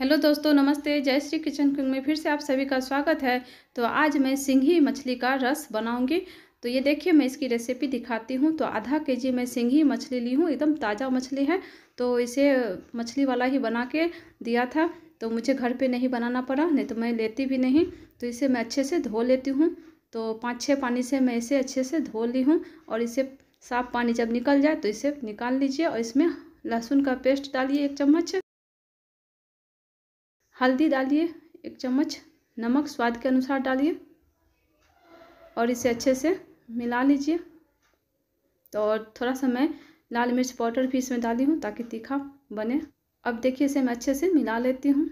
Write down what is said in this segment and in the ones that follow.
hello दोस्तों नमस्ते जय श्री किचन किंग में फिर से आप सभी का स्वागत है तो आज मैं सिंघी मछली का रस बनाऊंगी तो ये देखिए मैं इसकी रेसिपी दिखाती हूँ तो आधा के जी मैं सिंघी मछली ली हूँ एकदम ताज़ा मछली है तो इसे मछली वाला ही बना के दिया था तो मुझे घर पे नहीं बनाना पड़ा नहीं तो मैं लेती भी नहीं तो इसे मैं अच्छे से धो लेती हूँ तो पाँच छः पानी से मैं इसे अच्छे से धो ली हूँ और इसे साफ़ पानी जब निकल जाए तो इसे निकाल लीजिए और इसमें लहसुन का पेस्ट डालिए एक चम्मच हल्दी डालिए एक चम्मच नमक स्वाद के अनुसार डालिए और इसे अच्छे से मिला लीजिए तो और थोड़ा सा मैं लाल मिर्च पाउडर भी इसमें डाली हूँ ताकि तीखा बने अब देखिए इसे मैं अच्छे से मिला लेती हूँ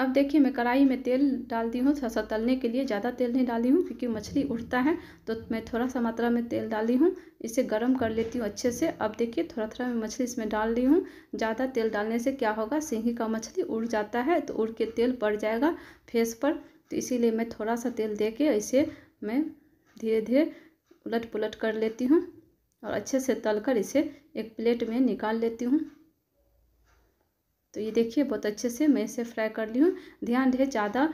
अब देखिए मैं कढ़ाई में तेल डाल दी हूँ थोड़ा सा तलने के लिए ज़्यादा तेल नहीं डाली हूँ क्योंकि मछली उठता है तो मैं थोड़ा सा मात्रा में तेल डाली हूँ इसे गर्म कर लेती हूँ अच्छे से अब देखिए थोड़ा थोड़ा मैं मछली इसमें डाल रही हूँ ज़्यादा तेल डालने से क्या होगा सिंगी का मछली उड़ जाता है तो उड़ के तेल पड़ जाएगा फेस पर तो इसीलिए मैं थोड़ा सा तेल दे के इसे मैं धीरे धीरे उलट पुलट कर लेती हूँ और अच्छे से तल कर इसे एक प्लेट में निकाल लेती हूँ तो ये देखिए बहुत अच्छे से मैं इसे फ्राई कर ली हूँ ध्यान रहे ज़्यादा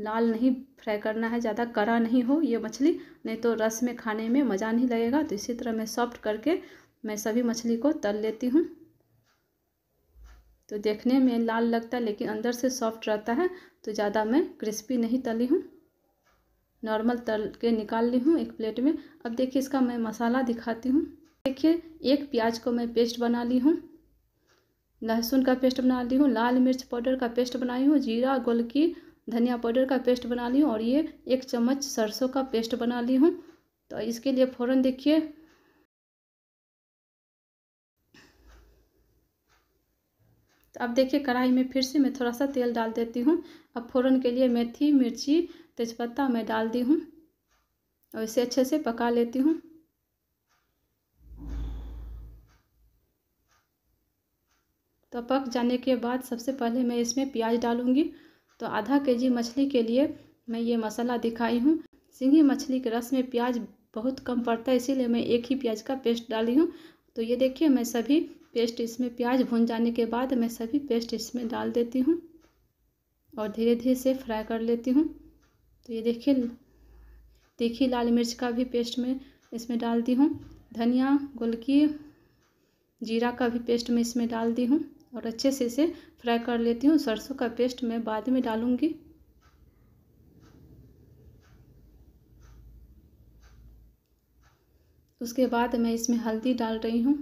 लाल नहीं फ्राई करना है ज़्यादा कड़ा नहीं हो ये मछली नहीं तो रस में खाने में मज़ा नहीं लगेगा तो इसी तरह मैं सॉफ्ट करके मैं सभी मछली को तल लेती हूँ तो देखने में लाल लगता है लेकिन अंदर से सॉफ्ट रहता है तो ज़्यादा मैं क्रिस्पी नहीं तली हूँ नॉर्मल तल के निकाल ली हूँ एक प्लेट में अब देखिए इसका मैं मसाला दिखाती हूँ देखिए एक प्याज को मैं पेस्ट बना ली हूँ लहसुन का पेस्ट बना ली हूँ लाल मिर्च पाउडर का पेस्ट बनाई हूँ जीरा गोल की धनिया पाउडर का पेस्ट बना ली हूँ और ये एक चम्मच सरसों का पेस्ट बना ली हूँ तो इसके लिए फ़ौरन देखिए तो अब देखिए कढ़ाई में फिर से मैं थोड़ा सा तेल डाल देती हूँ अब फ़ौरन के लिए मेथी मिर्ची तेज़पत्ता मैं डाल दी हूँ और इसे अच्छे से पका लेती हूँ तो पक जाने के बाद सबसे पहले मैं इसमें प्याज डालूँगी तो आधा के जी मछली के लिए मैं ये मसाला दिखाई हूँ सिंगी मछली के रस में प्याज बहुत कम पड़ता है इसीलिए मैं एक ही प्याज का पेस्ट डाली हूँ तो ये देखिए मैं सभी पेस्ट इसमें प्याज भून जाने के बाद मैं सभी पेस्ट इसमें डाल देती हूँ और धीरे धीरे से फ्राई कर लेती हूँ तो ये देखिए तीखी लाल मिर्च का भी पेस्ट मैं इसमें डालती हूँ धनिया गुलकी जीरा का भी पेस्ट मैं इसमें डालती हूँ और अच्छे से इसे फ्राई कर लेती हूँ सरसों का पेस्ट मैं बाद में डालूँगी उसके बाद मैं इसमें हल्दी डाल रही हूँ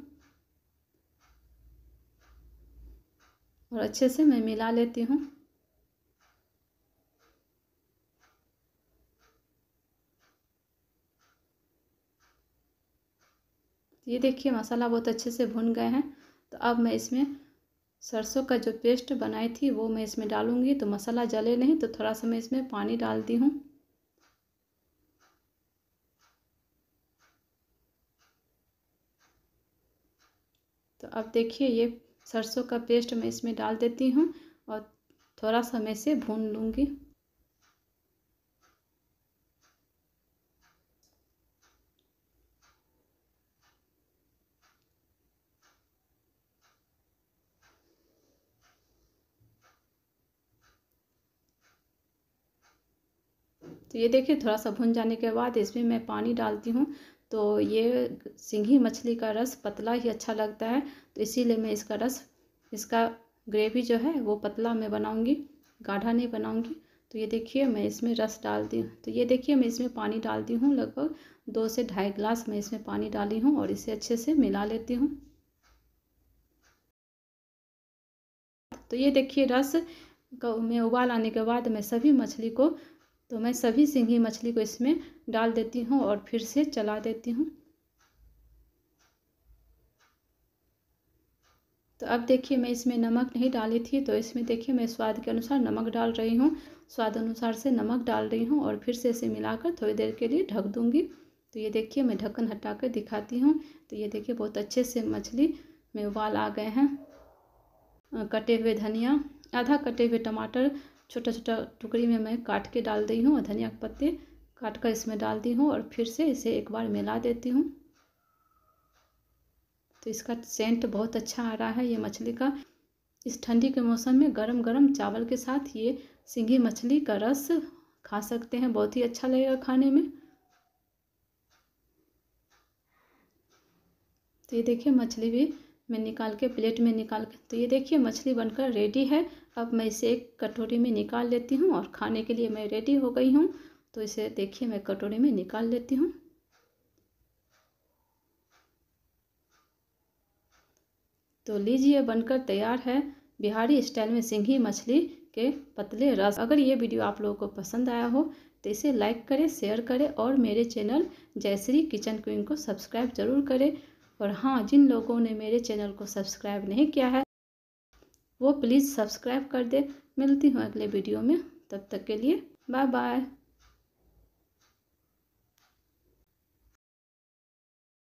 और अच्छे से मैं मिला लेती हूँ ये देखिए मसाला बहुत अच्छे से भुन गए हैं तो अब मैं इसमें सरसों का जो पेस्ट बनाई थी वो मैं इसमें डालूँगी तो मसाला जले नहीं तो थोड़ा सा मैं इसमें पानी डालती हूँ तो अब देखिए ये सरसों का पेस्ट मैं इसमें डाल देती हूँ और थोड़ा सा मैं इसे भून लूँगी तो ये देखिए थोड़ा सा भुन जाने के बाद इसमें मैं पानी डालती हूँ तो ये सिंघी मछली का रस पतला ही अच्छा लगता है तो इसीलिए मैं इसका रस इसका ग्रेवी जो है वो पतला मैं बनाऊँगी गाढ़ा नहीं बनाऊँगी तो ये देखिए मैं इसमें रस डालती हूँ तो ये देखिए मैं इसमें पानी डालती हूँ लगभग दो से ढाई गिलास मैं इसमें पानी डाली हूँ और इसे अच्छे से मिला लेती हूँ तो ये देखिए रस में उबाल आने के बाद मैं सभी मछली को तो मैं सभी सिंगी मछली को इसमें डाल देती हूँ और फिर से चला देती हूँ तो अब देखिए मैं इसमें नमक नहीं डाली थी तो इसमें देखिए मैं स्वाद के अनुसार नमक डाल रही हूँ स्वाद अनुसार से नमक डाल रही हूँ और फिर से इसे मिलाकर थोड़ी देर के लिए ढक दूँगी तो ये देखिए मैं ढक्कन हटाकर दिखाती हूँ तो ये देखिए बहुत अच्छे से मछली में उबाल आ गए हैं कटे हुए धनिया आधा कटे हुए टमाटर छोटा छोटा टुकड़ी में मैं काट के डाल दी हूँ धनिया के पत्ते काट कर इसमें डाल दी हूँ और फिर से इसे एक बार मिला देती हूँ तो इसका सेंट बहुत अच्छा आ रहा है ये मछली का इस ठंडी के मौसम में गरम गरम चावल के साथ ये सिंगी मछली का रस खा सकते हैं बहुत ही अच्छा लगेगा खाने में तो ये देखिए मछली भी में निकाल के प्लेट में निकाल के तो ये देखिए मछली बनकर रेडी है अब मैं इसे एक कटोरी में निकाल लेती हूँ और खाने के लिए मैं रेडी हो गई हूँ तो इसे देखिए मैं कटोरी में निकाल लेती हूँ तो लीजिए बनकर तैयार है बिहारी स्टाइल में सिंघी मछली के पतले रस अगर ये वीडियो आप लोगों को पसंद आया हो तो इसे लाइक करें शेयर करें और मेरे चैनल जयश्री किचन क्वीन को सब्सक्राइब जरूर करें और हाँ जिन लोगों ने मेरे चैनल को सब्सक्राइब नहीं किया है वो प्लीज़ सब्सक्राइब कर दे मिलती हूँ अगले वीडियो में तब तक के लिए बाय बाय